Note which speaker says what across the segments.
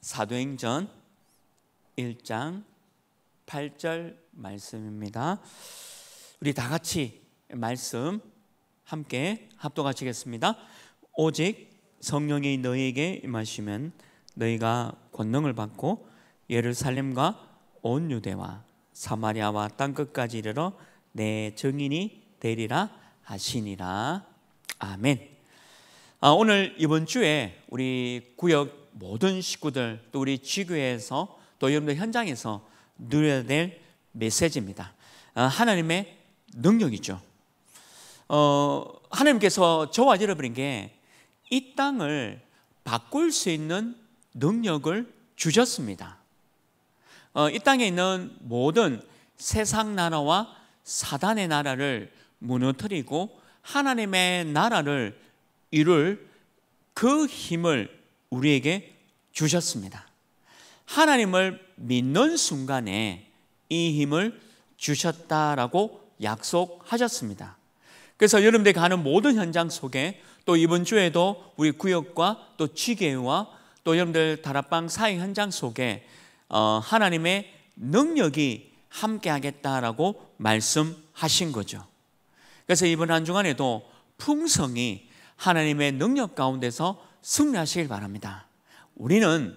Speaker 1: 사도행전 1장 8절 말씀입니다. 우리 다 같이 말씀 함께 합독하시겠습니다. 오직 성령이 너희에게 임하시면 너희가 권능을 받고 예루살렘과 온 유대와 사마리아와 땅 끝까지 이르러 내 증인이 되리라 하시니라. 아멘. 아, 오늘 이번 주에 우리 구역 모든 식구들 또 우리 지교에서또 여러분들 현장에서 누려야 될 메시지입니다. 어, 하나님의 능력이죠. 어, 하나님께서 저와 여러분인 게이 땅을 바꿀 수 있는 능력을 주셨습니다. 어, 이 땅에 있는 모든 세상 나라와 사단의 나라를 무너뜨리고 하나님의 나라를 이룰 그 힘을 우리에게 주셨습니다. 하나님을 믿는 순간에 이 힘을 주셨다라고 약속하셨습니다. 그래서 여러분들이 가는 모든 현장 속에 또 이번 주에도 우리 구역과 또 취계와 또 여러분들 다락방 사회 현장 속에 어, 하나님의 능력이 함께하겠다라고 말씀하신 거죠. 그래서 이번 한 주간에도 풍성히 하나님의 능력 가운데서 승리하시길 바랍니다. 우리는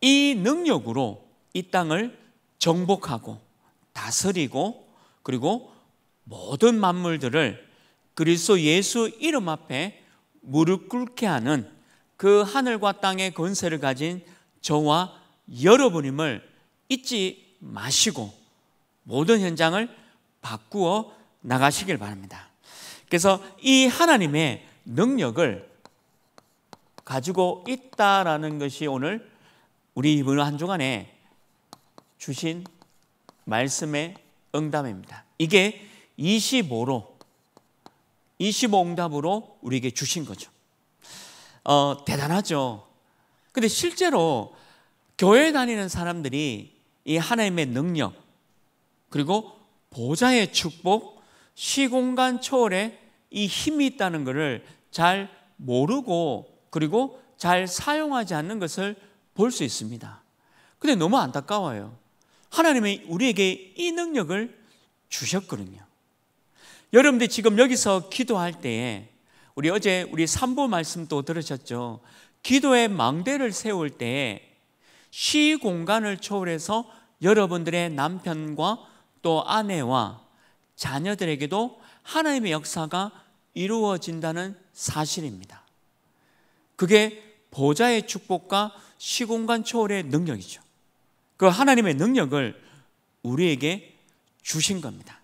Speaker 1: 이 능력으로 이 땅을 정복하고 다스리고 그리고 모든 만물들을 그리스도 예수 이름 앞에 무릎 꿇게 하는 그 하늘과 땅의 권세를 가진 저와 여러분임을 잊지 마시고 모든 현장을 바꾸어 나가시길 바랍니다. 그래서 이 하나님의 능력을 가지고 있다라는 것이 오늘 우리 이번 한 주간에 주신 말씀의 응답입니다. 이게 25로 25응답으로 우리에게 주신 거죠. 어, 대단하죠. 근데 실제로 교회 다니는 사람들이 이 하나님의 능력 그리고 보좌의 축복 시공간 초월에 이 힘이 있다는 것을 잘 모르고 그리고 잘 사용하지 않는 것을 볼 수 있습니다. 근데 너무 안타까워요. 하나님이 우리에게 이 능력을 주셨거든요. 여러분들 지금 여기서 기도할 때에 우리 어제 우리 3부 말씀도 들으셨죠. 기도의 망대를 세울 때에 시 공간을 초월해서 여러분들의 남편과 또 아내와 자녀들에게도 하나님의 역사가 이루어진다는 사실입니다. 그게 보좌의 축복과 시공간 초월의 능력이죠. 그 하나님의 능력을 우리에게 주신 겁니다.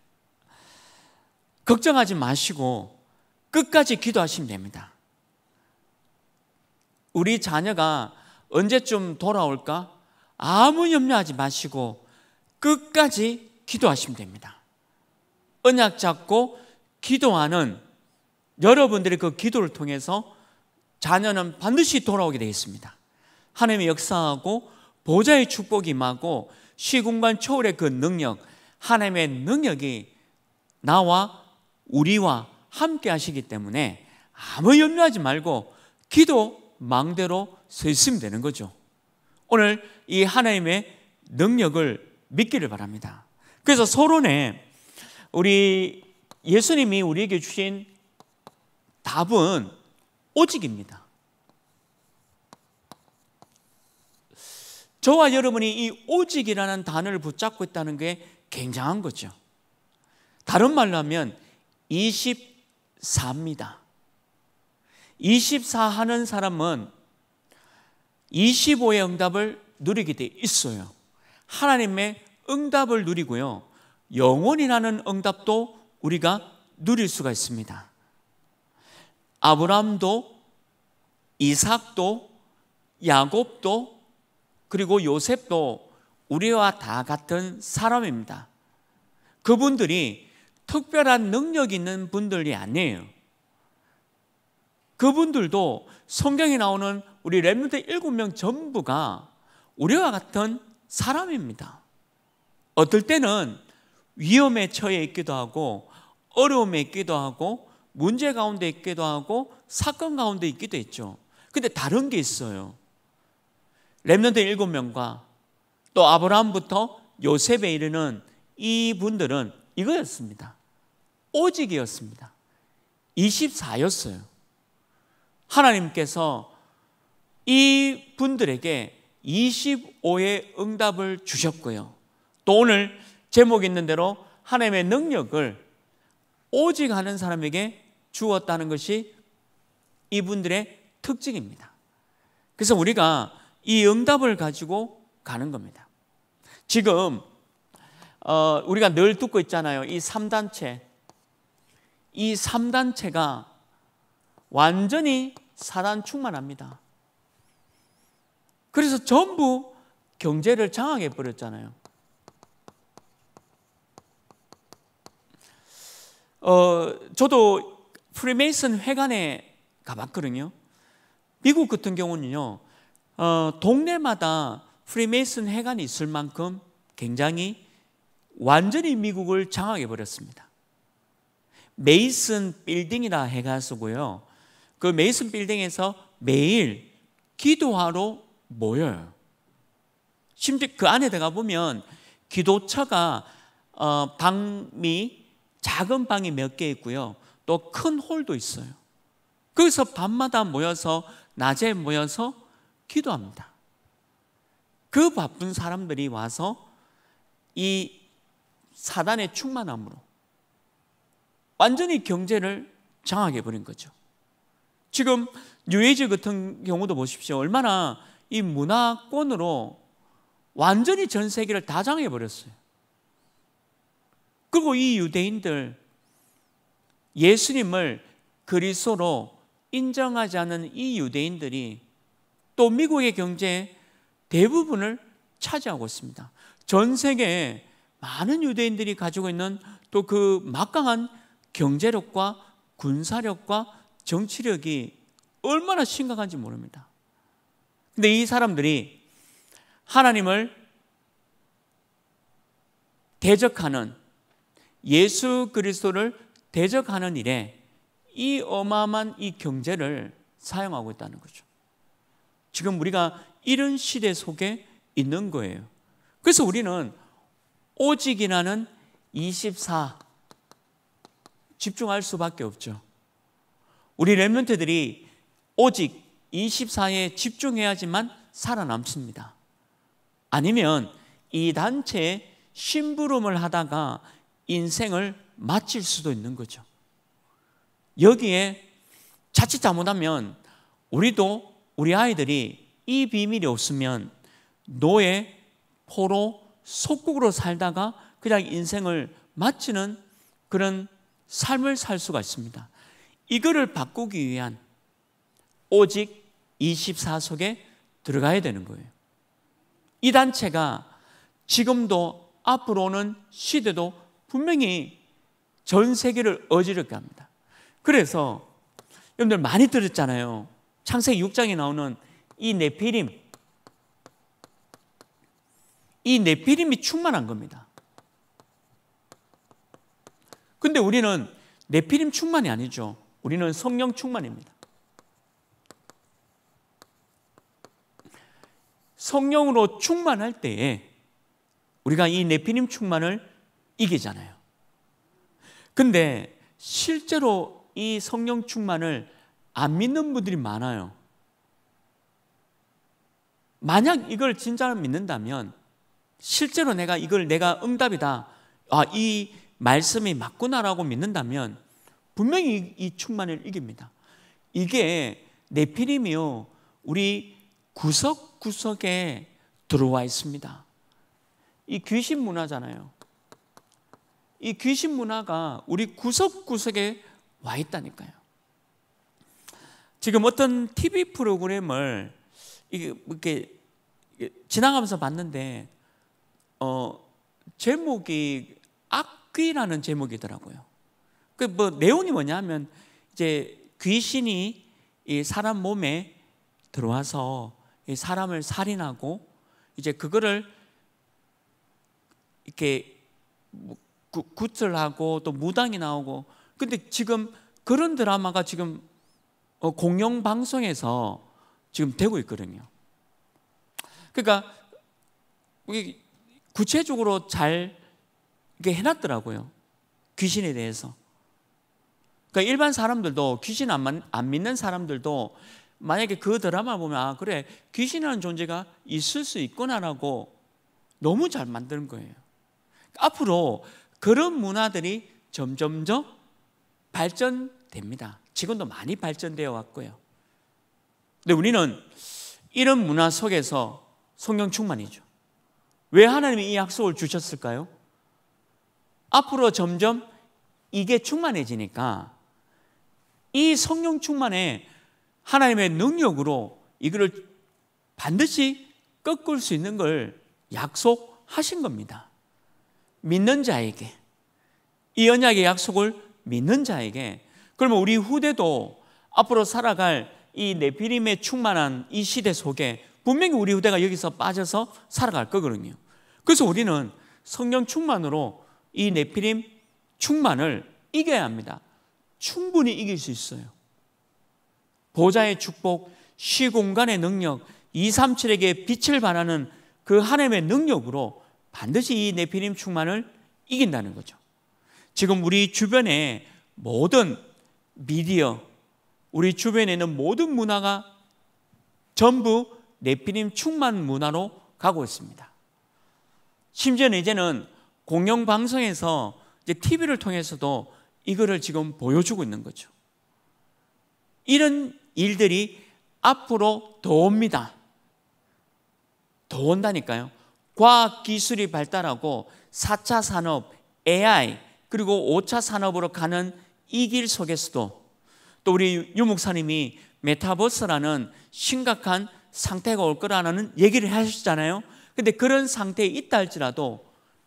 Speaker 1: 걱정하지 마시고 끝까지 기도하시면 됩니다. 우리 자녀가 언제쯤 돌아올까? 아무 염려하지 마시고 끝까지 기도하시면 됩니다. 언약 잡고 기도하는 여러분들의 그 기도를 통해서 자녀는 반드시 돌아오게 되어 있습니다. 하나님의 역사하고 보좌의 축복이 임하고 시공간 초월의 그 능력, 하나님의 능력이 나와 우리와 함께 하시기 때문에 아무 염려하지 말고 기도 망대로 서 있으면 되는 거죠. 오늘 이 하나님의 능력을 믿기를 바랍니다. 그래서 서론에 우리 예수님이 우리에게 주신 답은 오직입니다. 저와 여러분이 이 오직이라는 단어를 붙잡고 있다는 게 굉장한 거죠. 다른 말로 하면 24입니다. 24 하는 사람은 25의 응답을 누리게 돼 있어요. 하나님의 응답을 누리고요. 영원이라는 응답도 우리가 누릴 수가 있습니다. 아브람도 이삭도 야곱도 그리고 요셉도 우리와 다 같은 사람입니다. 그분들이 특별한 능력 있는 분들이 아니에요. 그분들도 성경에 나오는 우리 렘몬트 일곱 명 전부가 우리와 같은 사람입니다. 어떨 때는 위험에 처해 있기도 하고 어려움에 있기도 하고 문제 가운데 있기도 하고 사건 가운데 있기도 했죠. 근데 다른 게 있어요. 렘넌트 일곱 명과 또 아브라함부터 요셉에 이르는 이분들은 이거였습니다. 오직이었습니다. 24였어요. 하나님께서 이 분들에게 25의 응답을 주셨고요. 또 오늘 제목 있는 대로 하나님의 능력을 오직 하는 사람에게 주었다는 것이 이분들의 특징입니다. 그래서 우리가 이 응답을 가지고 가는 겁니다. 지금 어, 우리가 늘 듣고 있잖아요. 이 3단체. 이 3단체가 완전히 사단 충만합니다. 그래서 전부 경제를 장악해 버렸잖아요. 어, 저도 프리메이슨 회관에 가봤거든요. 미국 같은 경우는요, 어, 동네마다 프리메이슨 회관이 있을 만큼 굉장히 완전히 미국을 장악해 버렸습니다. 메이슨 빌딩이라 해가지고요. 그 메이슨 빌딩에서 매일 기도하러 모여요. 심지어 그 안에 들어가 보면 기도처가 어, 방이 작은 방이 몇 개 있고요. 또큰 홀도 있어요. 거기서 밤마다 모여서 낮에 모여서 기도합니다. 그 바쁜 사람들이 와서 이 사단의 충만함으로 완전히 경제를 장악해 버린 거죠. 지금 뉴에이즈 같은 경우도 보십시오. 얼마나 이 문화권으로 완전히 전 세계를 다 장해 버렸어요. 그리고 이 유대인들 예수님을 그리스도로 인정하지 않은 이 유대인들이 또 미국의 경제 대부분을 차지하고 있습니다. 전 세계에 많은 유대인들이 가지고 있는 또 그 막강한 경제력과 군사력과 정치력이 얼마나 심각한지 모릅니다. 근데 이 사람들이 하나님을 대적하는 예수 그리스도를 대적하는 일에 이 어마어마한 이 경제를 사용하고 있다는 거죠. 지금 우리가 이런 시대 속에 있는 거예요. 그래서 우리는 오직이라는 24 집중할 수밖에 없죠. 우리 렘런트들이 오직 24에 집중해야지만 살아남습니다. 아니면 이 단체에 심부름을 하다가 인생을 맞힐 수도 있는 거죠. 여기에 자칫 잘못하면 우리도 우리 아이들이 이 비밀이 없으면 노예, 포로, 속국으로 살다가 그냥 인생을 마치는 그런 삶을 살 수가 있습니다. 이거를 바꾸기 위한 오직 24속에 들어가야 되는 거예요. 이 단체가 지금도 앞으로 는 시대도 분명히 전 세계를 어지럽게 합니다. 그래서 여러분들 많이 들었잖아요. 창세기 6장에 나오는 이 네피림. 이 네피림이 충만한 겁니다. 근데 우리는 네피림 충만이 아니죠. 우리는 성령 충만입니다. 성령으로 충만할 때에 우리가 이 네피림 충만을 이기잖아요. 근데 실제로 이 성령 충만을 안 믿는 분들이 많아요. 만약 이걸 진짜로 믿는다면 실제로 내가 이걸 내가 응답이다. 아, 이 말씀이 맞구나라고 믿는다면 분명히 이 충만을 이깁니다. 이게 내피이요 우리 구석구석에 들어와 있습니다. 이 귀신 문화잖아요. 이 귀신 문화가 우리 구석구석에 와 있다니까요. 지금 어떤 TV 프로그램을 이렇게 지나가면서 봤는데 어 제목이 악귀라는 제목이더라고요. 그 뭐 내용이 뭐냐면 이제 귀신이 이 사람 몸에 들어와서 이 사람을 살인하고 이제 그거를 이렇게 뭐 굿출하고또 무당이 나오고 근데 지금 그런 드라마가 지금 어, 공영 방송에서 지금 되고 있거든요. 그러니까 구체적으로 잘 이게 해놨더라고요. 귀신에 대해서. 그러니까 일반 사람들도 귀신 안, 안 믿는 사람들도 만약에 그 드라마 보면 아 그래 귀신이라는 존재가 있을 수 있구나라고 너무 잘 만드는 거예요. 앞으로 그런 문화들이 점점점 발전됩니다. 지금도 많이 발전되어 왔고요. 근데 우리는 이런 문화 속에서 성경 충만이죠. 왜 하나님이 이 약속을 주셨을까요? 앞으로 점점 이게 충만해지니까 이 성령 충만에 하나님의 능력으로 이거를 반드시 꺾을 수 있는 걸 약속하신 겁니다. 믿는 자에게 이 언약의 약속을 믿는 자에게 그러면 우리 후대도 앞으로 살아갈 이 네피림에 충만한 이 시대 속에 분명히 우리 후대가 여기서 빠져서 살아갈 거거든요. 그래서 우리는 성령 충만으로 이 네피림 충만을 이겨야 합니다. 충분히 이길 수 있어요. 보좌의 축복, 시공간의 능력, 237에게 빛을 발하는 그 하나님의 능력으로 반드시 이 네피림 충만을 이긴다는 거죠. 지금 우리 주변에 모든 미디어, 우리 주변에 는 모든 문화가 전부 네피림 충만 문화로 가고 있습니다. 심지어는 이제는 공영방송에서 이제 TV를 통해서도 이거를 지금 보여주고 있는 거죠. 이런 일들이 앞으로 더 옵니다. 더 온다니까요. 과학 기술이 발달하고 4차 산업, AI 그리고 5차 산업으로 가는 이 길 속에서도 또 우리 유목사님이 메타버스라는 심각한 상태가 올 거라는 얘기를 하셨잖아요. 근데 그런 상태에 있다 할지라도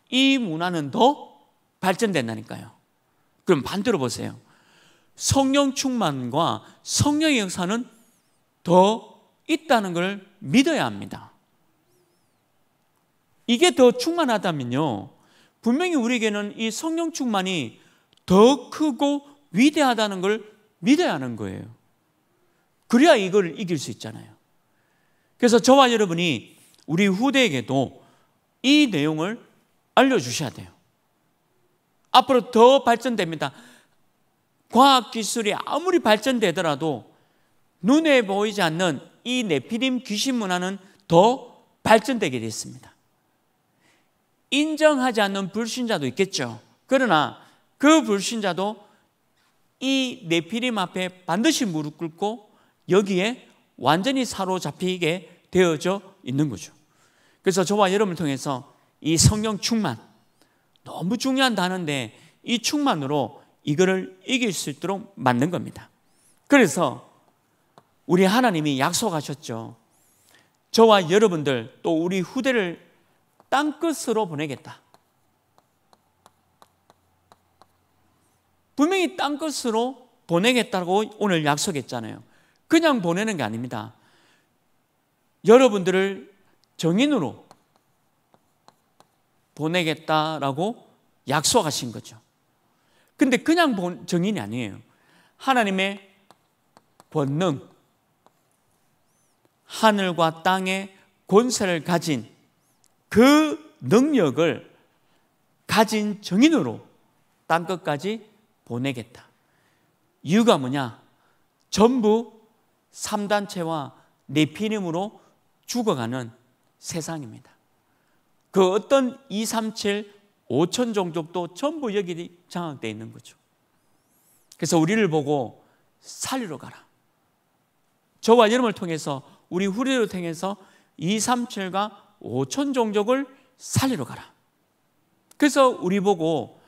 Speaker 1: 이 문화는 더 발전된다니까요. 그럼 반대로 보세요. 성령 충만과 성령의 역사는 더 있다는 걸 믿어야 합니다. 이게 더 충만하다면요. 분명히 우리에게는 이 성령 충만이 더 크고 위대하다는 걸 믿어야 하는 거예요. 그래야 이걸 이길 수 있잖아요. 그래서 저와 여러분이 우리 후대에게도 이 내용을 알려주셔야 돼요. 앞으로 더 발전됩니다. 과학기술이 아무리 발전되더라도 눈에 보이지 않는 이 네피림 귀신 문화는 더 발전되게 됐습니다. 인정하지 않는 불신자도 있겠죠. 그러나 그 불신자도 이 네피림 앞에 반드시 무릎 꿇고 여기에 완전히 사로잡히게 되어져 있는 거죠. 그래서 저와 여러분을 통해서 이 성령 충만 너무 중요한 단어인데 이 충만으로 이거를 이길 수 있도록 만든 겁니다. 그래서 우리 하나님이 약속하셨죠. 저와 여러분들 또 우리 후대를 땅끝으로 보내겠다. 분명히 땅끝으로 보내겠다고 오늘 약속했잖아요. 그냥 보내는 게 아닙니다. 여러분들을 정인으로 보내겠다라고 약속하신 거죠. 근데 그냥 정인이 아니에요. 하나님의 권능, 하늘과 땅의 권세를 가진 그 능력을 가진 정인으로 땅 끝까지 보내겠다. 이유가 뭐냐? 전부 삼단체와 네피림으로 죽어가는 세상입니다. 그 어떤 2, 3, 7, 5천 종족도 전부 여기 장악되어 있는 거죠. 그래서 우리를 보고 살리러 가라. 저와 여러분을 통해서 우리 후리를 통해서 2, 3, 7과 5천 종족을 살리러 가라. 그래서 우리 보고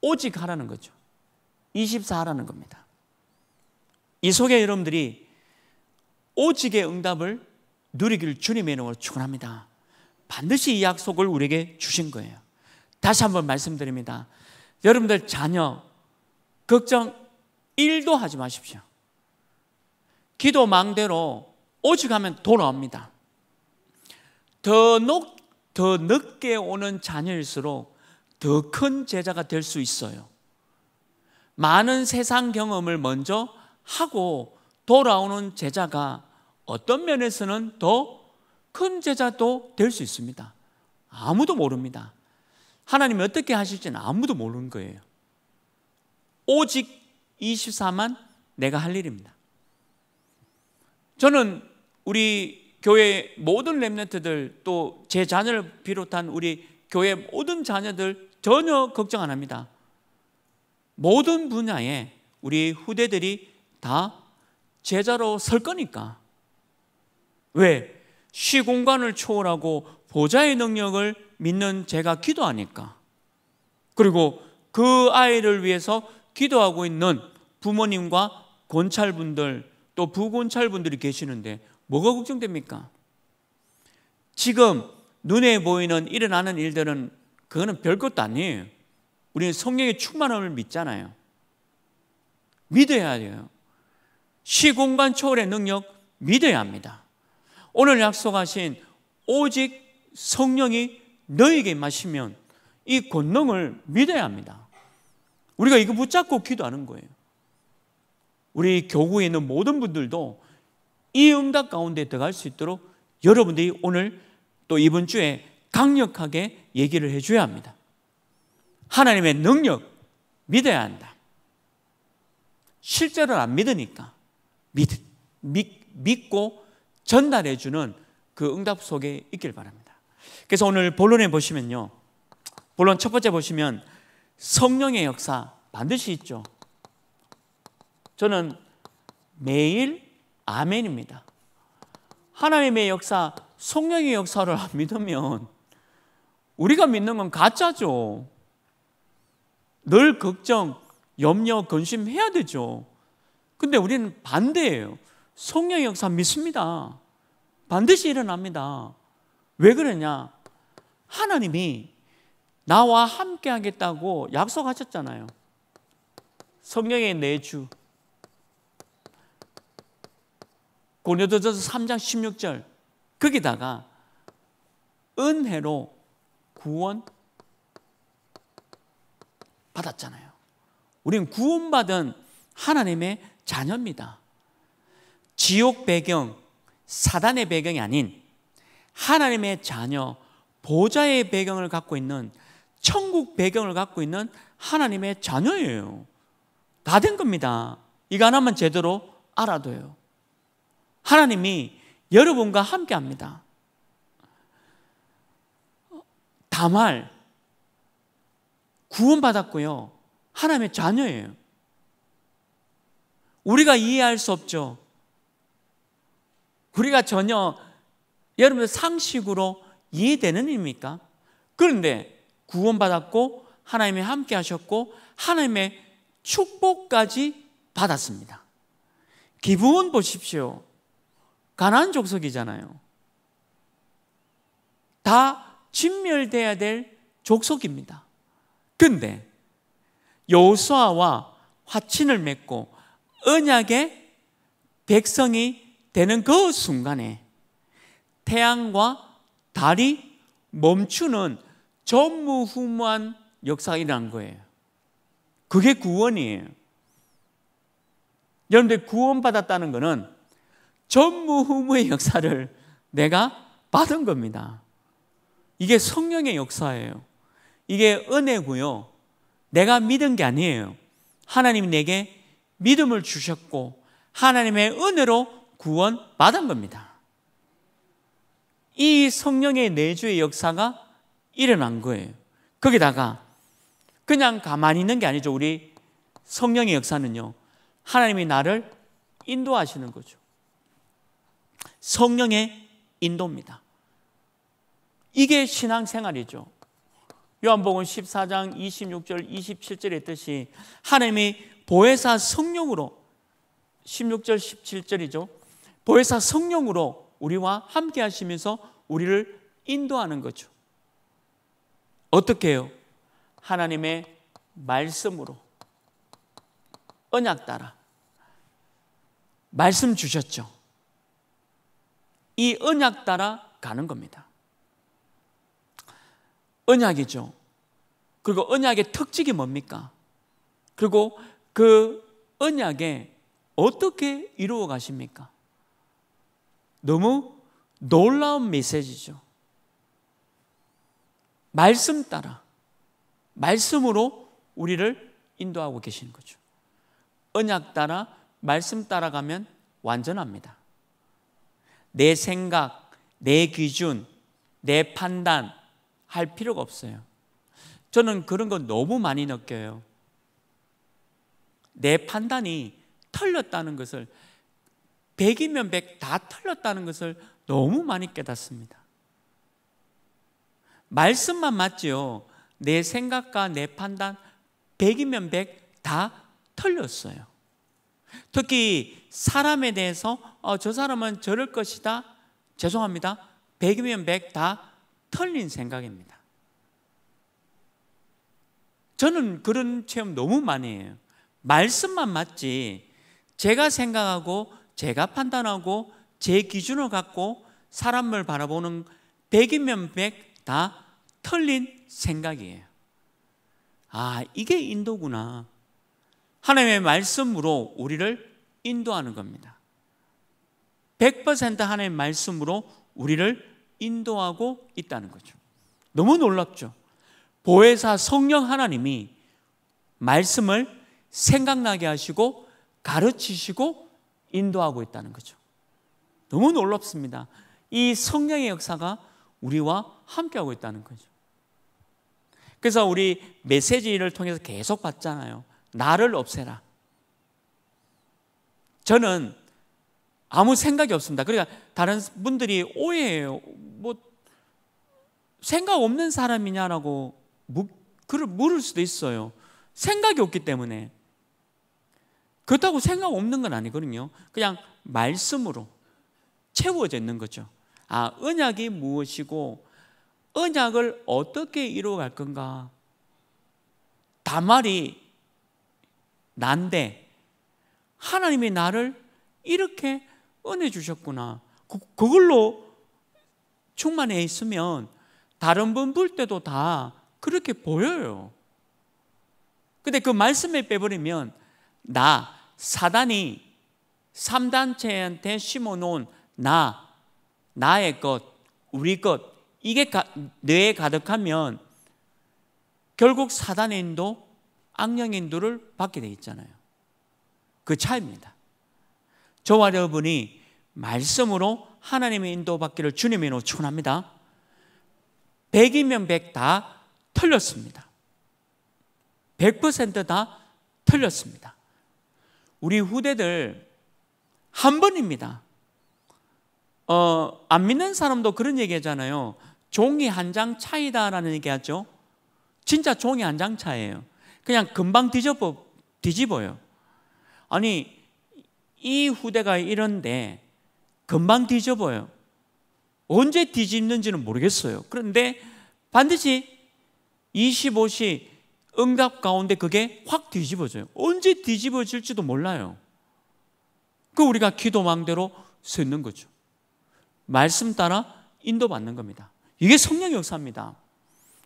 Speaker 1: 오직 하라는 거죠. 24하라는 겁니다. 이 속에 여러분들이 오직의 응답을 누리기를 주님의 이름으로 축원합니다. 반드시 이 약속을 우리에게 주신 거예요. 다시 한번 말씀드립니다. 여러분들 자녀 걱정 1도 하지 마십시오. 기도 망대로 오직 하면 돌아옵니다. 더, 높, 더 늦게 오는 자녀일수록 더 큰 제자가 될 수 있어요. 많은 세상 경험을 먼저 하고 돌아오는 제자가 어떤 면에서는 더 큰 제자도 될 수 있습니다. 아무도 모릅니다. 하나님이 어떻게 하실지는 아무도 모르는 거예요. 오직 24만 내가 할 일입니다. 저는 우리 교회 모든 렘네트들또 제 자녀를 비롯한 우리 교회 모든 자녀들 전혀 걱정 안 합니다. 모든 분야에 우리 후대들이 다 제자로 설 거니까. 왜? 시공간을 초월하고 보좌의 능력을 믿는 제가 기도하니까. 그리고 그 아이를 위해서 기도하고 있는 부모님과 권찰분들 또 부권찰분들이 계시는데 뭐가 걱정됩니까? 지금 눈에 보이는 일어나는 일들은 그거는 별것도 아니에요. 우리는 성령의 충만함을 믿잖아요. 믿어야 돼요. 시공간 초월의 능력 믿어야 합니다. 오늘 약속하신 오직 성령이 너에게 마시면 이 권능을 믿어야 합니다. 우리가 이거 붙잡고 기도하는 거예요. 우리 교구에 있는 모든 분들도 이 응답 가운데 들어갈 수 있도록 여러분들이 오늘 또 이번 주에 강력하게 얘기를 해줘야 합니다. 하나님의 능력 믿어야 한다. 실제로는 안 믿으니까 믿, 믿, 믿고 전달해주는 그 응답 속에 있길 바랍니다. 그래서 오늘 본론에 보시면요. 본론 첫 번째 보시면 성령의 역사 반드시 있죠. 저는 매일 아멘입니다. 하나님의 역사, 성령의 역사를 안 믿으면 우리가 믿는 건 가짜죠. 늘 걱정, 염려, 근심해야 되죠. 근데 우리는 반대예요. 성령의 역사 믿습니다. 반드시 일어납니다. 왜 그러냐? 하나님이 나와 함께 하겠다고 약속하셨잖아요. 성령의 내주. 고려도전서 3장 16절 거기다가 은혜로 구원 받았잖아요. 우리는 구원받은 하나님의 자녀입니다. 지옥 배경, 사단의 배경이 아닌 하나님의 자녀, 보좌의 배경을 갖고 있는 천국 배경을 갖고 있는 하나님의 자녀예요. 다 된 겁니다. 이거 하나만 제대로 알아둬요. 하나님이 여러분과 함께 합니다. 다말 구원받았고요. 하나님의 자녀예요. 우리가 이해할 수 없죠. 우리가 전혀 여러분 상식으로 이해되는 일입니까? 그런데 구원받았고 하나님이 함께 하셨고 하나님의 축복까지 받았습니다. 기분 보십시오. 가난 족속이잖아요. 다진멸되어야될 족속입니다. 근데 여호수아와 화친을 맺고 언약의 백성이 되는 그 순간에 태양과 달이 멈추는 전무후무한 역사가 일어난 거예요. 그게 구원이에요. 여러분들 구원받았다는 것은 전무후무의 역사를 내가 받은 겁니다. 이게 성령의 역사예요. 이게 은혜고요. 내가 믿은 게 아니에요. 하나님 내게 믿음을 주셨고 하나님의 은혜로 구원받은 겁니다. 이 성령의 내주의 역사가 일어난 거예요. 거기다가 그냥 가만히 있는 게 아니죠. 우리 성령의 역사는요. 하나님이 나를 인도하시는 거죠. 성령의 인도입니다. 이게 신앙생활이죠. 요한복음 14장 26절 27절에 있듯이 하나님이 보혜사 성령으로 16절 17절이죠. 보혜사 성령으로 우리와 함께 하시면서 우리를 인도하는 거죠. 어떻게 요 하나님의 말씀으로 언약 따라 말씀 주셨죠. 이 언약 따라 가는 겁니다. 언약이죠. 그리고 언약의 특징이 뭡니까? 그리고 그 언약에 어떻게 이루어 가십니까? 너무 놀라운 메시지죠. 말씀 따라, 말씀으로 우리를 인도하고 계시는 거죠. 언약 따라, 말씀 따라가면 완전합니다. 내 생각, 내 기준, 내 판단 할 필요가 없어요. 저는 그런 거 너무 많이 느껴요. 내 판단이 틀렸다는 것을 100이면 100다 틀렸다는 것을 너무 많이 깨닫습니다. 말씀만 맞지요. 내 생각과 내 판단 100이면 100다 틀렸어요. 특히 사람에 대해서 어, 저 사람은 저럴 것이다. 죄송합니다. 100이면 100다 틀린 생각입니다. 저는 그런 체험 너무 많이 해요. 말씀만 맞지 제가 생각하고 제가 판단하고 제 기준을 갖고 사람을 바라보는 100이면 100다 틀린 생각이에요. 아, 이게 인도구나. 하나님의 말씀으로 우리를 인도하는 겁니다. 100%하나의 말씀으로 우리를 인도하고 있다는 거죠. 너무 놀랍죠. 보혜사 성령 하나님이 말씀을 생각나게 하시고 가르치시고 인도하고 있다는 거죠. 너무 놀랍습니다. 이 성령의 역사가 우리와 함께하고 있다는 거죠. 그래서 우리 메시지를 통해서 계속 봤잖아요. 나를 없애라. 저는 아무 생각이 없습니다. 그러니까 다른 분들이 오해해요. 뭐 생각 없는 사람이냐라고 그를 물을 수도 있어요. 생각이 없기 때문에 그렇다고 생각 없는 건 아니거든요. 그냥 말씀으로 채워져 있는 거죠. 아은약이 무엇이고 은약을 어떻게 이루어갈 건가? 다말이 난데 하나님이 나를 이렇게 은혜 주셨구나. 그, 그걸로 충만해 있으면 다른 분 볼 때도 다 그렇게 보여요. 근데 그 말씀에 빼버리면 나 사단이 삼단체한테 심어놓은 나 나의 것 우리 것 이게 가, 뇌에 가득하면 결국 사단의 인도 악령의 인도를 받게 돼 있잖아요. 그 차이입니다. 저와 여러분이 말씀으로 하나님의 인도받기를 주님의 이름으원합니다 100이면 100다 틀렸습니다. 100%다 틀렸습니다. 우리 후대들 한 번입니다. 어, 안 믿는 사람도 그런 얘기 하잖아요. 종이 한 장 차이다라는 얘기 하죠. 진짜 종이 한 장 차이에요. 그냥 금방 뒤집어, 뒤집어요. 아니, 이 후대가 이런데 금방 뒤집어요. 언제 뒤집는지는 모르겠어요. 그런데 반드시 25시 응답 가운데 그게 확 뒤집어져요. 언제 뒤집어질지도 몰라요. 그 우리가 기도망대로 쓰는 거죠. 말씀 따라 인도받는 겁니다. 이게 성령 역사입니다.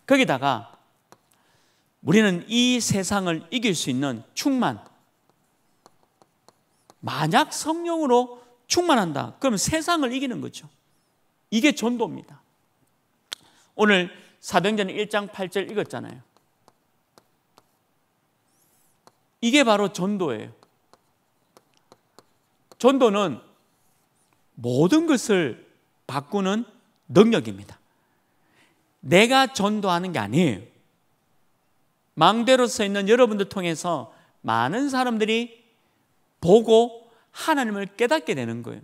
Speaker 1: 거기다가 우리는 이 세상을 이길 수 있는 충만, 만약 성령으로 충만한다. 그럼 세상을 이기는 거죠. 이게 전도입니다. 오늘 사도전 1장 8절 읽었잖아요. 이게 바로 전도예요. 전도는 모든 것을 바꾸는 능력입니다. 내가 전도하는 게 아니에요. 망대로 서 있는 여러분들 통해서 많은 사람들이 보고 하나님을 깨닫게 되는 거예요.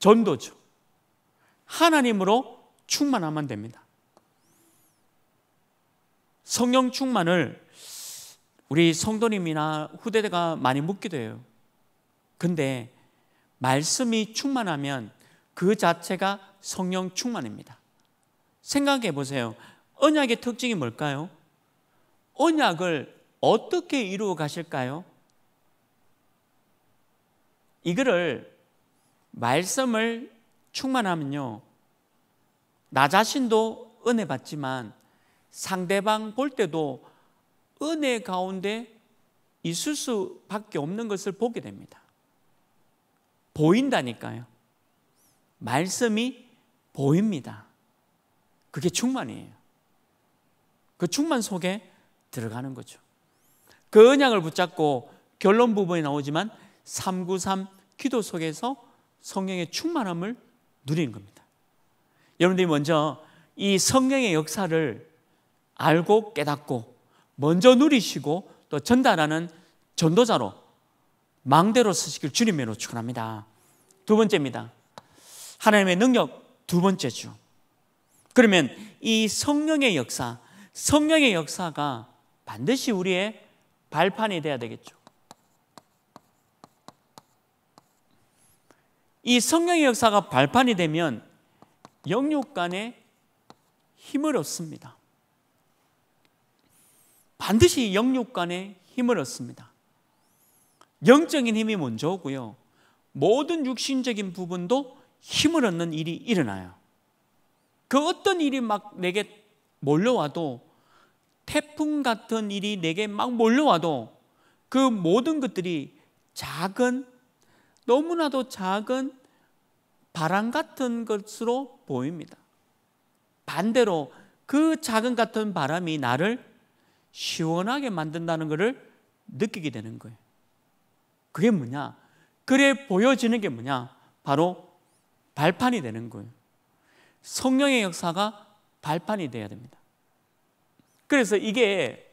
Speaker 1: 전도죠. 하나님으로 충만하면 됩니다. 성령 충만을 우리 성도님이나 후대가 많이 묻기도 해요. 근데 말씀이 충만하면 그 자체가 성령 충만입니다. 생각해 보세요. 언약의 특징이 뭘까요? 언약을 어떻게 이루어 가실까요? 이거를 말씀을 충만하면요. 나 자신도 은혜 받지만 상대방 볼 때도 은혜 가운데 있을 수밖에 없는 것을 보게 됩니다. 보인다니까요. 말씀이 보입니다. 그게 충만이에요. 그 충만 속에 들어가는 거죠. 그 언약을 붙잡고 결론 부분에 나오지만 393 기도 속에서 성령의 충만함을 누리는 겁니다. 여러분들이 먼저 이 성령의 역사를 알고 깨닫고 먼저 누리시고 또 전달하는 전도자로 망대로 쓰시길 주님으로 축원합니다. 두 번째입니다. 하나님의 능력 두 번째 주. 그러면 이 성령의 역사, 성령의 역사가 반드시 우리의 발판이 돼야 되겠죠. 이 성령의 역사가 발판이 되면 영육 간에 힘을 얻습니다. 반드시 영육 간에 힘을 얻습니다. 영적인 힘이 먼저 오고요. 모든 육신적인 부분도 힘을 얻는 일이 일어나요. 그 어떤 일이 막 내게 몰려와도 태풍 같은 일이 내게 막 몰려와도 그 모든 것들이 작은 너무나도 작은 바람 같은 것으로 보입니다. 반대로 그 작은 같은 바람이 나를 시원하게 만든다는 것을 느끼게 되는 거예요. 그게 뭐냐? 그래 보여지는 게 뭐냐? 바로 발판이 되는 거예요. 성령의 역사가 발판이 돼야 됩니다. 그래서 이게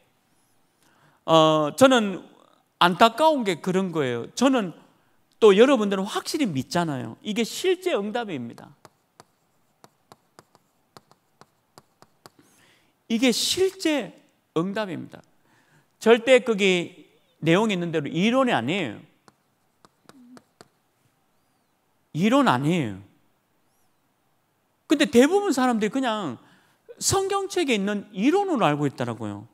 Speaker 1: 어, 저는 안타까운 게 그런 거예요. 저는 또 여러분들은 확실히 믿잖아요. 이게 실제 응답입니다. 이게 실제 응답입니다. 절대 거기 내용이 있는 대로 이론이 아니에요. 이론 아니에요. 근데 대부분 사람들이 그냥 성경책에 있는 이론으로 알고 있더라고요.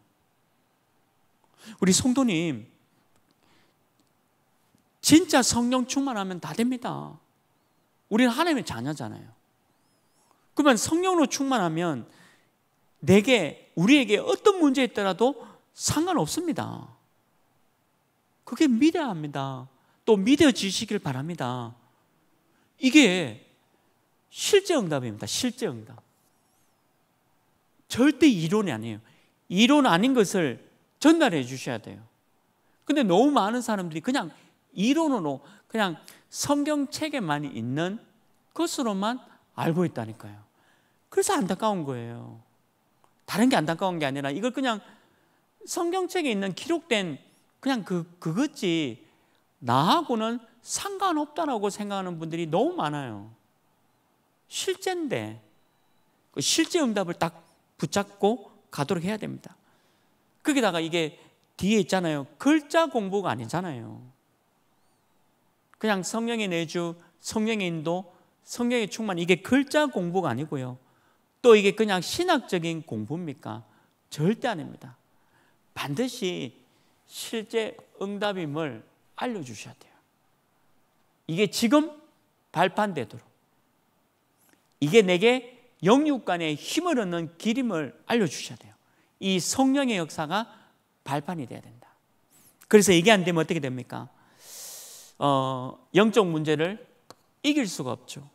Speaker 1: 우리 성도님, 진짜 성령 충만하면 다 됩니다. 우리는 하나님의 자녀잖아요. 그러면 성령으로 충만하면 내게 우리에게 어떤 문제 에 있더라도 상관없습니다. 그게 믿어야 합니다. 또 믿어지시길 바랍니다. 이게 실제 응답입니다. 실제 응답. 절대 이론이 아니에요. 이론 아닌 것을 전달해 주셔야 돼요. 근데 너무 많은 사람들이 그냥 이론으로 그냥 성경책에만 있는 것으로만 알고 있다니까요. 그래서 안타까운 거예요. 다른 게 안타까운 게 아니라 이걸 그냥 성경책에 있는 기록된 그냥 그, 그것지 나하고는 상관없다라고 생각하는 분들이 너무 많아요. 실제인데 그 실제 응답을 딱 붙잡고 가도록 해야 됩니다. 거기다가 이게 뒤에 있잖아요. 글자 공부가 아니잖아요. 그냥 성령의 내주, 성령의 인도, 성령의 충만 이게 글자 공부가 아니고요. 또 이게 그냥 신학적인 공부입니까? 절대 아닙니다. 반드시 실제 응답임을 알려주셔야 돼요. 이게 지금 발판되도록. 이게 내게 영육간에 힘을 얻는 길임을 알려주셔야 돼요. 이 성령의 역사가 발판이 돼야 된다. 그래서 이게 안 되면 어떻게 됩니까? 어, 영적 문제를 이길 수가 없죠.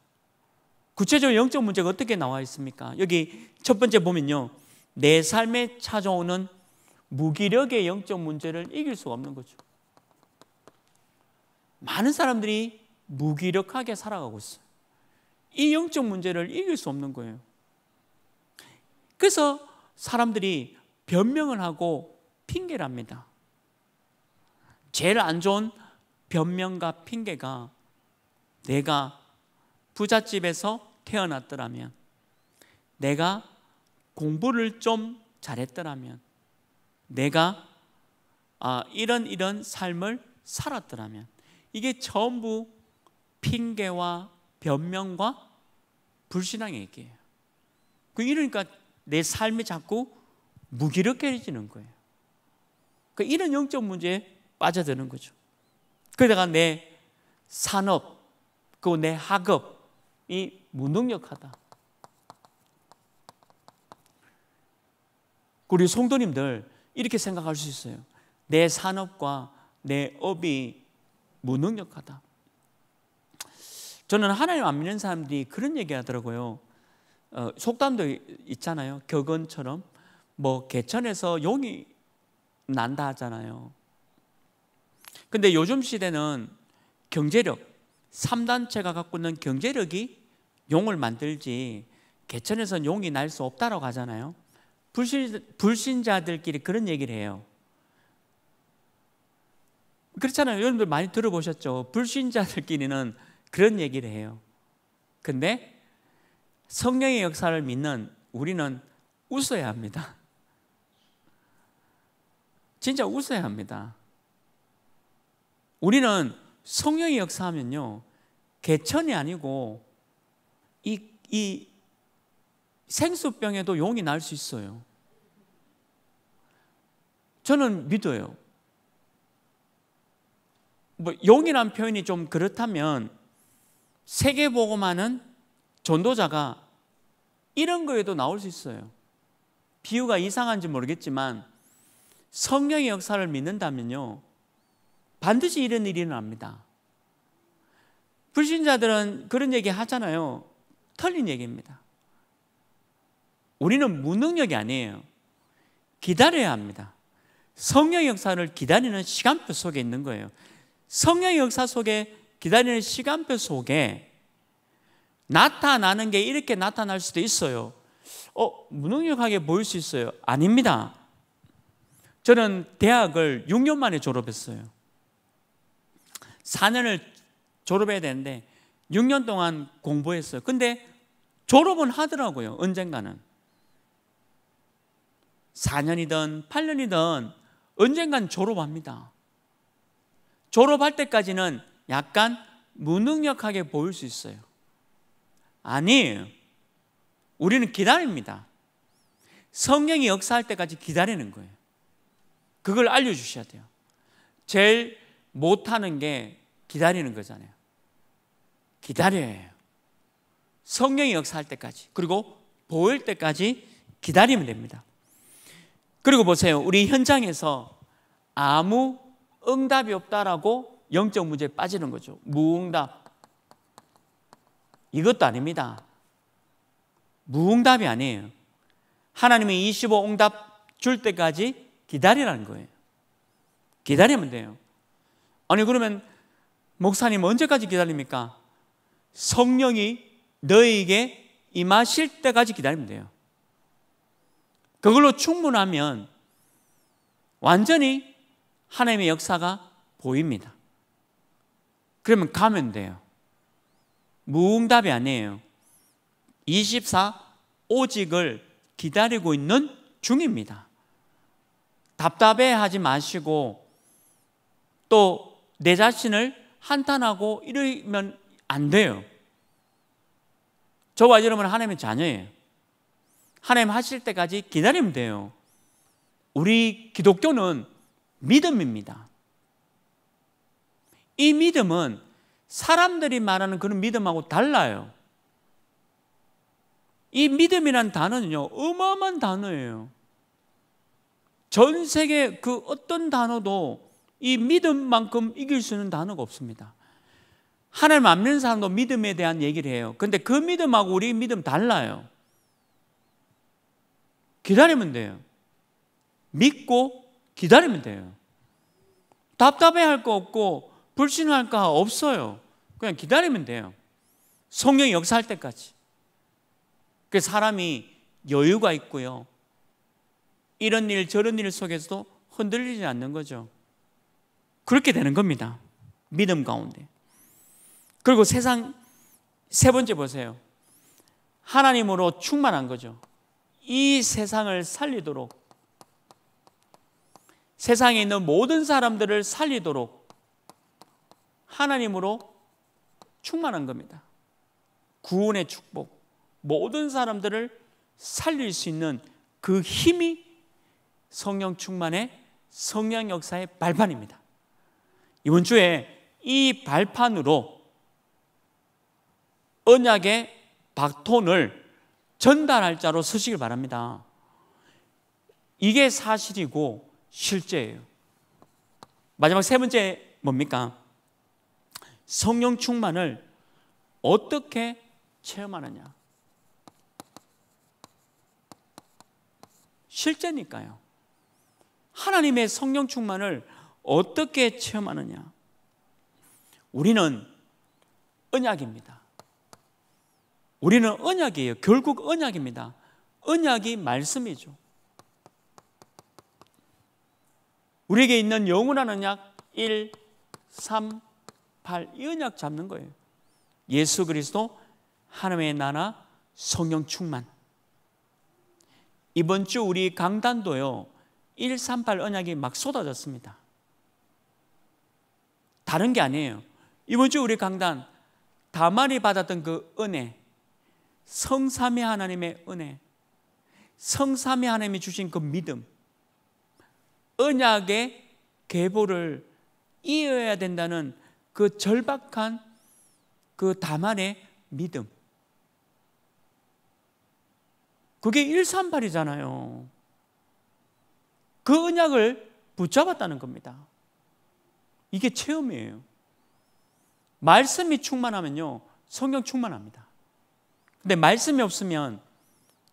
Speaker 1: 구체적으로 영적 문제가 어떻게 나와 있습니까? 여기 첫 번째 보면요. 내 삶에 찾아오는 무기력의 영적 문제를 이길 수가 없는 거죠. 많은 사람들이 무기력하게 살아가고 있어요. 이 영적 문제를 이길 수 없는 거예요. 그래서 사람들이 변명을 하고 핑계를 합니다. 제일 안 좋은 변명과 핑계가 내가 부잣집에서 태어났더라면 내가 공부를 좀 잘했더라면 내가 아, 이런 이런 삶을 살았더라면 이게 전부 핑계와 변명과 불신앙의 얘기예요. 그러니까 내 삶이 자꾸 무기력해지는 거예요. 그 이런 영적 문제에 빠져드는 거죠. 그러다가 내 산업, 그 내 학업이 무능력하다. 우리 성도님들 이렇게 생각할 수 있어요. 내 산업과 내 업이 무능력하다. 저는 하나님 안 믿는 사람들이 그런 얘기 하더라고요. 어, 속담도 있잖아요. 격언처럼 뭐 개천에서 용이 난다 하잖아요. 근데 요즘 시대는 경제력, 3단체가 갖고 있는 경제력이 용을 만들지 개천에선 용이 날 수없다고 하잖아요. 불신, 불신자들끼리 그런 얘기를 해요. 그렇잖아요. 여러분들 많이 들어보셨죠? 불신자들끼리는 그런 얘기를 해요. 근데 성령의 역사를 믿는 우리는 웃어야 합니다. 진짜 웃어야 합니다. 우리는 성령의 역사하면요. 개천이 아니고 이, 이 생수병에도 용이 날 수 있어요. 저는 믿어요. 뭐 용이란 표현이 좀 그렇다면 세계보고만은 전도자가 이런 거에도 나올 수 있어요. 비유가 이상한지 모르겠지만 성령의 역사를 믿는다면요. 반드시 이런 일이 일어납니다. 불신자들은 그런 얘기 하잖아요. 틀린 얘기입니다. 우리는 무능력이 아니에요. 기다려야 합니다. 성령 역사를 기다리는 시간표 속에 있는 거예요. 성령 역사 속에 기다리는 시간표 속에 나타나는 게 이렇게 나타날 수도 있어요. 어, 무능력하게 보일 수 있어요. 아닙니다. 저는 대학을 6년 만에 졸업했어요. 4년을 졸업해야 되는데 6년 동안 공부했어요. 근데 졸업은 하더라고요. 언젠가는. 4년이든 8년이든 언젠간 졸업합니다. 졸업할 때까지는 약간 무능력하게 보일 수 있어요. 아니에요. 우리는 기다립니다. 성령이 역사할 때까지 기다리는 거예요. 그걸 알려주셔야 돼요. 제일 못하는 게 기다리는 거잖아요. 기다려야 해요. 성령이 역사할 때까지 그리고 보일 때까지 기다리면 됩니다. 그리고 보세요. 우리 현장에서 아무 응답이 없다라고 영적 문제에 빠지는 거죠. 무응답. 이것도 아닙니다. 무응답이 아니에요. 하나님이 25응답 줄 때까지 기다리라는 거예요. 기다리면 돼요. 아니 그러면 목사님 언제까지 기다립니까? 성령이 너에게 임하실 때까지 기다리면 돼요. 그걸로 충분하면 완전히 하나님의 역사가 보입니다. 그러면 가면 돼요. 무응답이 아니에요. 24 오직을 기다리고 있는 중입니다. 답답해 하지 마시고 또내 자신을 한탄하고 이러면 안 돼요. 저와 여러분은 하나님의 자녀예요. 하나님 하실 때까지 기다리면 돼요. 우리 기독교는 믿음입니다. 이 믿음은 사람들이 말하는 그런 믿음하고 달라요. 이 믿음이란 단어는요, 어마어마한 단어예요. 전 세계 그 어떤 단어도 이 믿음만큼 이길 수 있는 단어가 없습니다. 하나님 안 믿는 사람도 믿음에 대한 얘기를 해요. 근데 그 믿음하고 우리 믿음 달라요. 기다리면 돼요. 믿고 기다리면 돼요. 답답해 할 거 없고 불신할 거 없어요. 그냥 기다리면 돼요. 성령 역사할 때까지. 그 사람이 여유가 있고요. 이런 일 저런 일 속에서도 흔들리지 않는 거죠. 그렇게 되는 겁니다. 믿음 가운데. 그리고 세상 세 번째 보세요. 하나님으로 충만한 거죠. 이 세상을 살리도록 세상에 있는 모든 사람들을 살리도록 하나님으로 충만한 겁니다. 구원의 축복, 모든 사람들을 살릴 수 있는 그 힘이 성령 충만의 성령 역사의 발판입니다. 이번 주에 이 발판으로 언약의 박톤을 전달할 자로 서시길 바랍니다. 이게 사실이고 실제예요. 마지막 세 번째 뭡니까? 성령 충만을 어떻게 체험하느냐. 실제니까요. 하나님의 성령 충만을 어떻게 체험하느냐? 우리는 언약입니다. 우리는 언약이에요. 결국 언약입니다. 언약이 말씀이죠. 우리에게 있는 영원한 언약 1, 3, 8. 이 언약 잡는 거예요. 예수 그리스도, 하나님의 나라, 성령 충만. 이번 주 우리 강단도요, 1, 3, 8 언약이 막 쏟아졌습니다. 다른 게 아니에요. 이번 주 우리 강단 다만이 받았던 그 은혜, 성삼위 하나님의 은혜, 성삼위 하나님이 주신 그 믿음, 언약의 계보를 이어야 된다는 그 절박한 그 다만의 믿음. 그게 일산발이잖아요. 그 언약을 붙잡았다는 겁니다. 이게 체험이에요. 말씀이 충만하면요. 성경 충만합니다. 근데 말씀이 없으면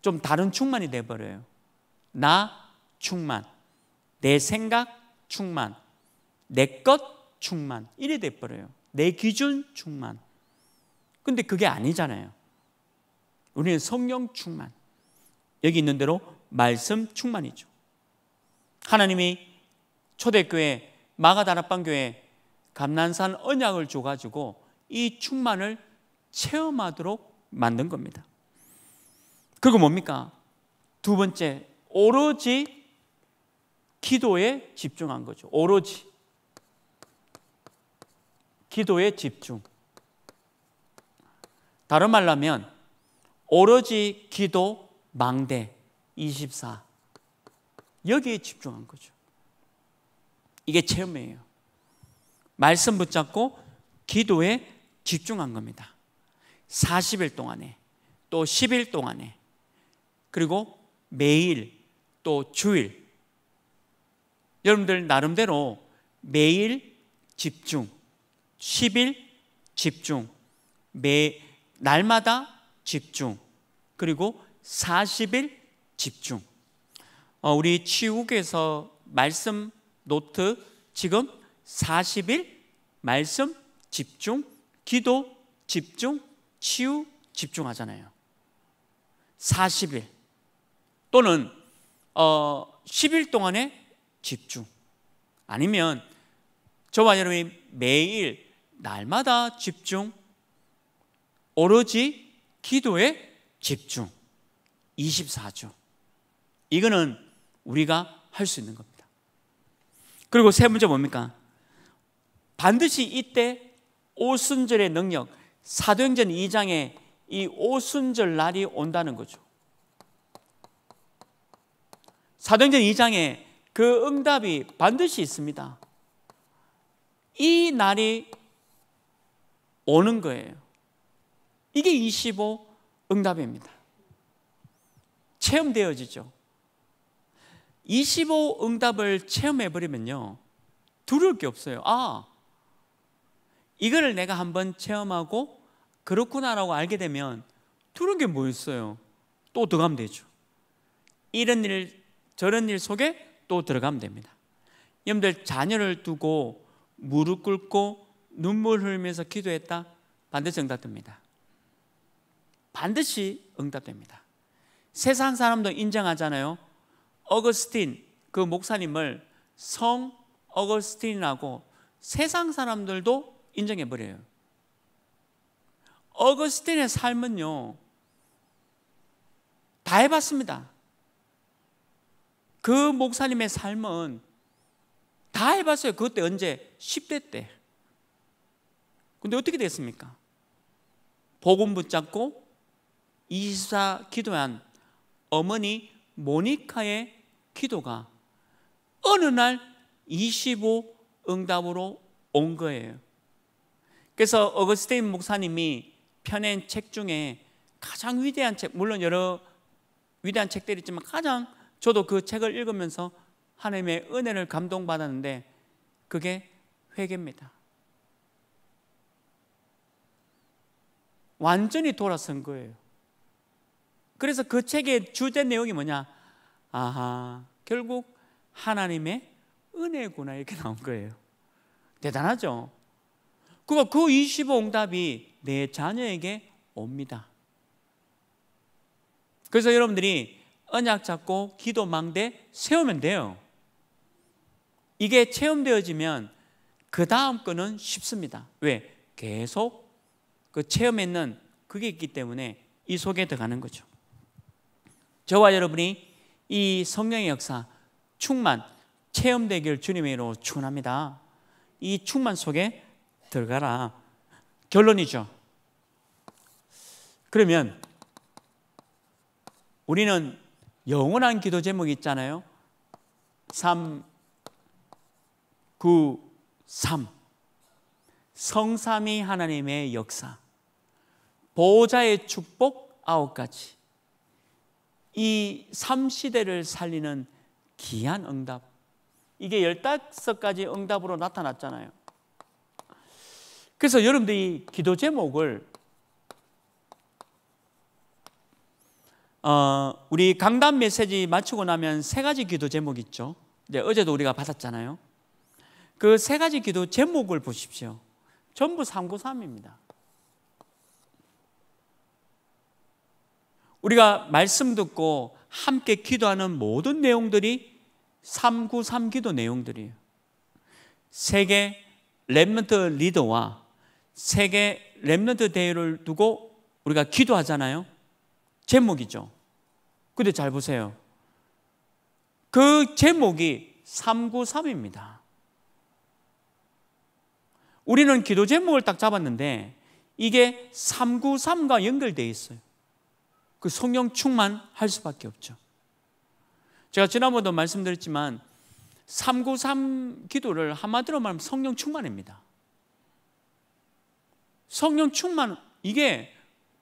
Speaker 1: 좀 다른 충만이 돼버려요. 나 충만, 내 생각 충만, 내 것 충만 이래 돼버려요. 내 기준 충만. 근데 그게 아니잖아요. 우리는 성령 충만. 여기 있는 대로 말씀 충만이죠. 하나님이 초대교회 마가다락방 교회 감난산 언약을 줘가지고 이 충만을 체험하도록 만든 겁니다. 그리고 뭡니까? 두 번째, 오로지 기도에 집중한 거죠. 오로지. 기도에 집중. 다른 말로 하면, 오로지 기도 망대 24. 여기에 집중한 거죠. 이게 체험이에요. 말씀 붙잡고 기도에 집중한 겁니다. 40일 동안에 또 10일 동안에 그리고 매일 또 주일 여러분들 나름대로 매일 집중 10일 집중 매 날마다 집중 그리고 40일 집중 어, 우리 치국에서 말씀 노트 지금 40일 말씀 집중, 기도 집중, 치유 집중하잖아요. 40일 또는 어 10일 동안의 집중 아니면 저와 여러분이 매일 날마다 집중 오로지 기도에 집중 24주 이거는 우리가 할 수 있는 겁니다. 그리고 세 번째 뭡니까? 반드시 이때 오순절의 능력, 사도행전 2장에 이 오순절 날이 온다는 거죠. 사도행전 2장에 그 응답이 반드시 있습니다. 이 날이 오는 거예요. 이게 25 응답입니다. 체험되어지죠. 25 응답을 체험해 버리면요. 두려울 게 없어요. 아, 이거를 내가 한번 체험하고 그렇구나라고 알게 되면 두려운 게 뭐있어요또 들어가면 되죠. 이런 일, 저런 일 속에 또 들어가면 됩니다. 여러분들 자녀를 두고 무릎 꿇고 눈물 흘리면서 기도했다. 반드시 응답됩니다. 반드시 응답됩니다. 세상 사람도 인정하잖아요. 어거스틴 그 목사님을 성 어거스틴이라고 세상 사람들도 인정해 버려요. 어거스틴의 삶은요. 다 해봤습니다. 그 목사님의 삶은 다 해봤어요. 그때 언제? 10대 때. 근데 어떻게 됐습니까? 복음 붙잡고 24 기도한 어머니 모니카의 기도가 어느 날 25 응답으로 온 거예요. 그래서 어거스테인 목사님이 펴낸 책 중에 가장 위대한 책, 물론 여러 위대한 책들이 있지만 가장 저도 그 책을 읽으면서 하나님의 은혜를 감동받았는데 그게 회개입니다. 완전히 돌아선 거예요. 그래서 그 책의 주된 내용이 뭐냐? 아하, 결국 하나님의 은혜구나 이렇게 나온 거예요. 대단하죠. 그거 그 25응답이 내 자녀에게 옵니다. 그래서 여러분들이 언약 잡고 기도 망대 세우면 돼요. 이게 체험되어지면 그 다음 거는 쉽습니다. 왜? 계속 그 체험에 있는 그게 있기 때문에 이 속에 들어가는 거죠. 저와 여러분이 이 성령의 역사 충만 체험되길 주님의 으로 축원합니다. 이 충만 속에 들어가라. 결론이죠. 그러면 우리는 영원한 기도 제목이 있잖아요. 3 9 3 성삼이 하나님의 역사 보호자의 축복 아홉 가지 이삼시대를 살리는 귀한 응답. 이게 15가지 응답으로 나타났잖아요. 그래서 여러분들이 기도 제목을 어, 우리 강단 메시지 마치고 나면 세 가지 기도 제목 있죠. 이제 어제도 우리가 받았잖아요. 그 세 가지 기도 제목을 보십시오. 전부 393입니다. 우리가 말씀 듣고 함께 기도하는 모든 내용들이 393 기도 내용들이에요. 세계 랩런트 리더와 세계 랩런트 대회를 두고 우리가 기도하잖아요. 제목이죠. 근데 잘 보세요. 그 제목이 393입니다. 우리는 기도 제목을 딱 잡았는데 이게 393과 연결되 있어요. 그 성령 충만할 수밖에 없죠. 제가 지난번도 말씀드렸지만 393 기도를 한마디로 말하면 성령 충만입니다. 성령 충만 이게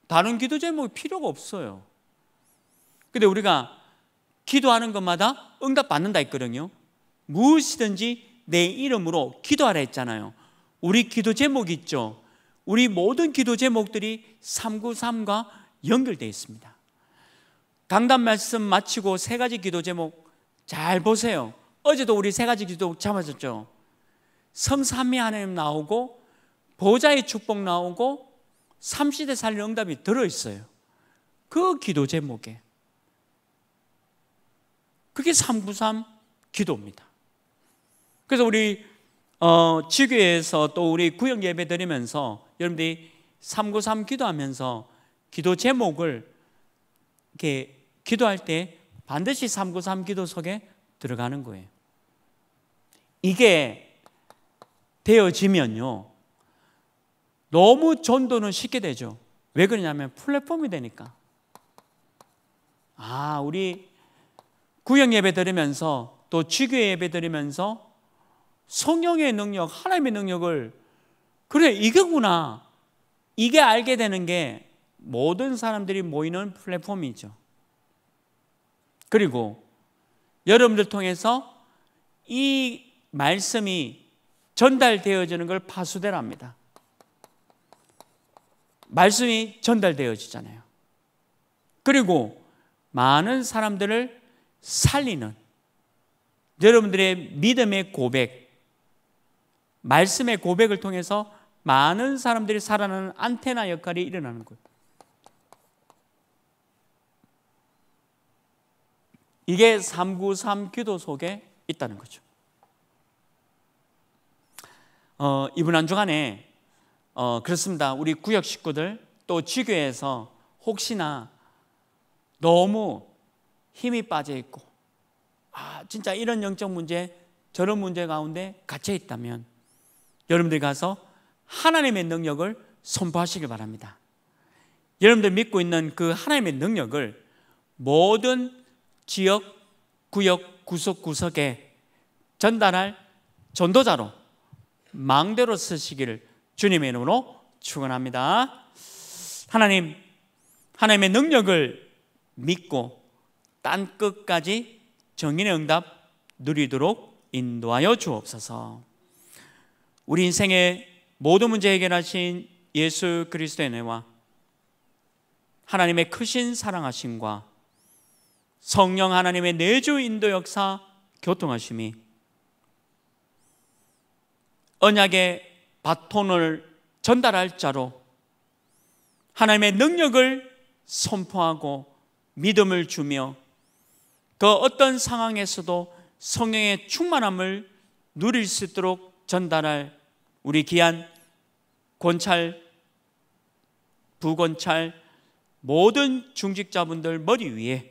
Speaker 1: 다른 기도 제목이 필요가 없어요. 근데 우리가 기도하는 것마다 응답 받는다 했거든요. 무엇이든지 내 이름으로 기도하라 했잖아요. 우리 기도 제목 있죠. 우리 모든 기도 제목들이 393과 연결되어 있습니다. 강단 말씀 마치고 세 가지 기도 제목 잘 보세요. 어제도 우리 세 가지 기도 잡아줬죠. 성삼위 하나님 나오고 보좌의 축복 나오고 삼시대 살려 응답이 들어있어요. 그 기도 제목에. 그게 393 기도입니다. 그래서 우리 어, 지교에서 또 우리 구역 예배 드리면서 여러분들이 393 기도하면서 기도 제목을 이렇게 기도할 때 반드시 393 기도 속에 들어가는 거예요. 이게 되어지면요. 너무 전도는 쉽게 되죠. 왜 그러냐면 플랫폼이 되니까. 아, 우리 구역 예배 들으면서 또취교 예배 들으면서 성령의 능력, 하나님의 능력을 그래 이거구나. 이게 알게 되는 게 모든 사람들이 모이는 플랫폼이죠. 그리고 여러분들 통해서 이 말씀이 전달되어지는 걸 파수대랍니다. 말씀이 전달되어지잖아요. 그리고 많은 사람들을 살리는 여러분들의 믿음의 고백, 말씀의 고백을 통해서 많은 사람들이 살아나는 안테나 역할이 일어나는 거예요. 이게 393 기도 속에 있다는 거죠. 어, 이번 한 주간에 어, 그렇습니다. 우리 구역 식구들 또 지교에서 혹시나 너무 힘이 빠져 있고 아 진짜 이런 영적 문제 저런 문제 가운데 갇혀 있다면 여러분들 가서 하나님의 능력을 선포하시길 바랍니다. 여러분들 믿고 있는 그 하나님의 능력을 모든 지역, 구역, 구석구석에 전달할 전도자로 망대로 쓰시기를 주님의 이름으로 축원합니다. 하나님, 하나님의 능력을 믿고 땅 끝까지 정인의 응답 누리도록 인도하여 주옵소서. 우리 인생의 모든 문제 해결하신 예수 그리스도의 은혜와 하나님의 크신 사랑하심과 성령 하나님의 내주 인도 역사 교통하심이 언약의 바톤을 전달할 자로 하나님의 능력을 선포하고 믿음을 주며 그 어떤 상황에서도 성령의 충만함을 누릴 수 있도록 전달할 우리 귀한 권찰, 부권찰 모든 중직자분들 머리 위에